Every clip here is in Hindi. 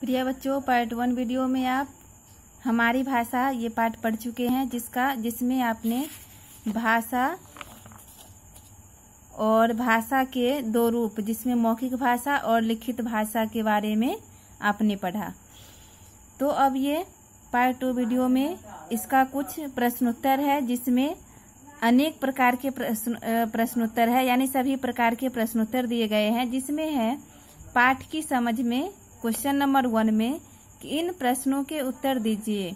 प्रिय बच्चों पार्ट वन वीडियो में आप हमारी भाषा ये पाठ पढ़ चुके हैं जिसका जिसमें आपने भाषा और भाषा के दो रूप जिसमें मौखिक भाषा और लिखित भाषा के बारे में आपने पढ़ा तो अब ये पार्ट टू वीडियो में इसका कुछ प्रश्नोत्तर है जिसमें अनेक प्रकार के प्रश्न प्रश्नोत्तर है यानी सभी प्रकार के प्रश्नोत्तर दिए गए हैं जिसमें है पाठ की समझ में क्वेश्चन नंबर वन में कि इन प्रश्नों के उत्तर दीजिए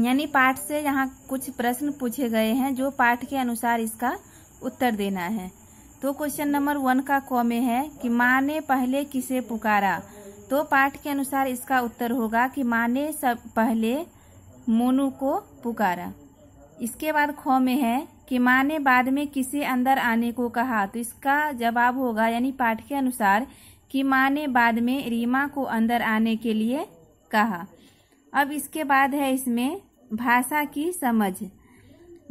यानी पाठ से यहाँ कुछ प्रश्न पूछे गए हैं जो पाठ के अनुसार इसका उत्तर देना है तो क्वेश्चन नंबर वन का कॉमे है कि माँ ने पहले किसे पुकारा तो पाठ के अनुसार इसका उत्तर होगा कि माँ ने सब पहले मोनू को पुकारा इसके बाद खो में है कि माँ ने बाद में किसे अंदर आने को कहा तो इसका जवाब होगा यानी पाठ के अनुसार कि माँ ने बाद में रीमा को अंदर आने के लिए कहा अब इसके बाद है इसमें भाषा की समझ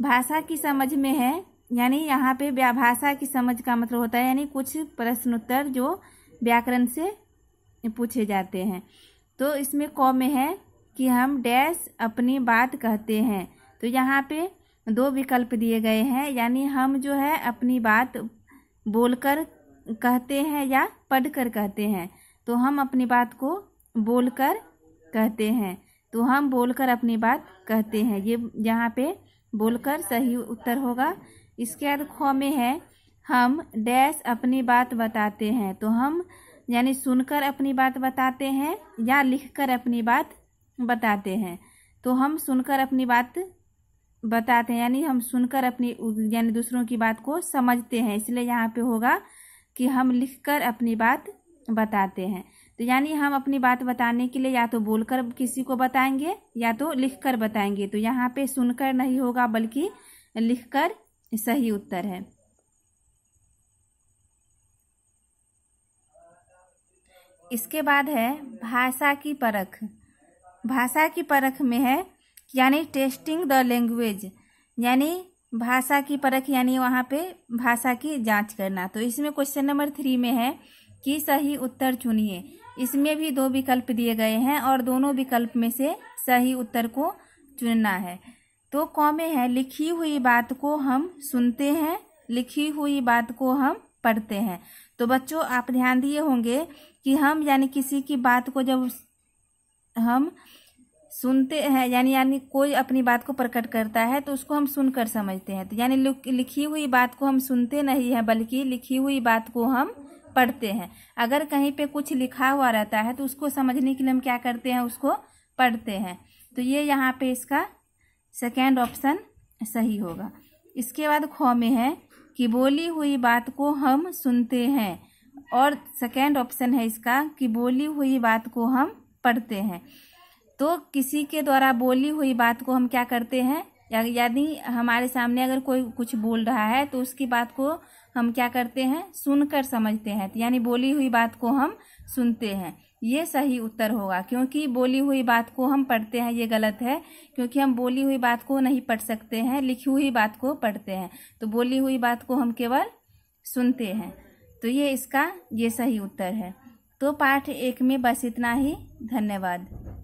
भाषा की समझ में है यानी यहाँ पे भाषा की समझ का मतलब होता है यानी कुछ प्रश्नोत्तर जो व्याकरण से पूछे जाते हैं तो इसमें कौ में है कि हम डैश अपनी बात कहते हैं तो यहाँ पे दो विकल्प दिए गए हैं यानी हम जो है अपनी बात बोलकर कहते हैं या पढ़कर कहते हैं तो हम अपनी बात को बोलकर कहते हैं तो हम बोलकर अपनी बात कहते हैं ये यहाँ पे बोलकर सही उत्तर होगा इसके बाद ख में है हम डैश अपनी बात बताते हैं तो हम यानी सुनकर अपनी बात बताते हैं या लिखकर अपनी बात बताते हैं तो हम सुनकर अपनी बात बताते हैं यानी हम सुनकर अपनी यानी दूसरों की बात को समझते हैं इसलिए यहाँ पे होगा कि हम लिखकर अपनी बात बताते हैं तो यानी हम अपनी बात बताने के लिए या तो बोलकर किसी को बताएंगे या तो लिखकर बताएंगे तो यहाँ पे सुनकर नहीं होगा बल्कि लिखकर सही उत्तर है इसके बाद है भाषा की परख भाषा की परख में है यानी टेस्टिंग द लैंग्वेज यानी भाषा की परख यानी वहाँ पे भाषा की जांच करना तो इसमें क्वेश्चन नंबर थ्री में है कि सही उत्तर चुनिए इसमें भी दो विकल्प दिए गए हैं और दोनों विकल्प में से सही उत्तर को चुनना है तो कौमे है लिखी हुई बात को हम सुनते हैं लिखी हुई बात को हम पढ़ते हैं तो बच्चों आप ध्यान दिए होंगे कि हम यानी किसी की बात को जब हम सुनते हैं यानी यानी कोई अपनी बात को प्रकट करता है तो उसको हम सुनकर समझते हैं तो यानी लिखी हुई बात को हम सुनते नहीं हैं बल्कि लिखी हुई बात को हम पढ़ते हैं अगर कहीं पे कुछ लिखा हुआ रहता है तो उसको समझने के लिए हम क्या करते हैं उसको पढ़ते हैं तो ये यहाँ पे इसका सेकेंड ऑप्शन सही होगा इसके बाद खो में है कि बोली हुई बात को हम सुनते हैं और सेकेंड ऑप्शन है इसका कि बोली हुई बात को हम पढ़ते हैं तो किसी के द्वारा बोली हुई बात को हम क्या करते हैं यदि हमारे सामने अगर कोई कुछ बोल रहा है तो उसकी बात को हम क्या करते हैं सुनकर समझते हैं तो यानी बोली हुई बात को हम सुनते हैं ये सही उत्तर होगा क्योंकि बोली हुई बात को हम पढ़ते हैं ये गलत है क्योंकि हम बोली हुई बात को नहीं पढ़ सकते हैं लिखी हुई बात को पढ़ते हैं तो बोली हुई बात को हम केवल सुनते हैं तो ये इसका ये सही उत्तर है तो पाठ एक में बस इतना ही धन्यवाद